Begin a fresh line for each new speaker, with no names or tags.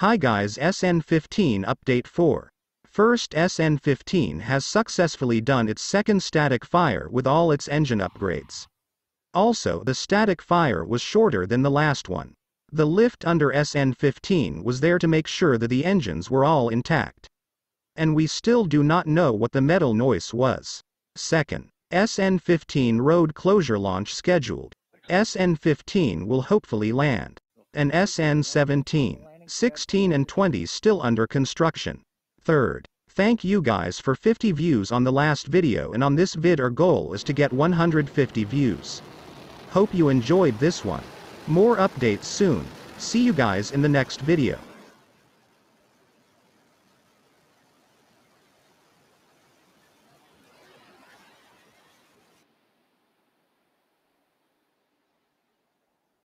Hi guys SN15 Update 4. First SN15 has successfully done its second static fire with all its engine upgrades. Also the static fire was shorter than the last one. The lift under SN15 was there to make sure that the engines were all intact. And we still do not know what the metal noise was. Second, SN15 road closure launch scheduled. SN15 will hopefully land. And SN17. 16 and 20 still under construction. Third, thank you guys for 50 views on the last video and on this vid our goal is to get 150 views. Hope you enjoyed this one. More updates soon, see you guys in the next video.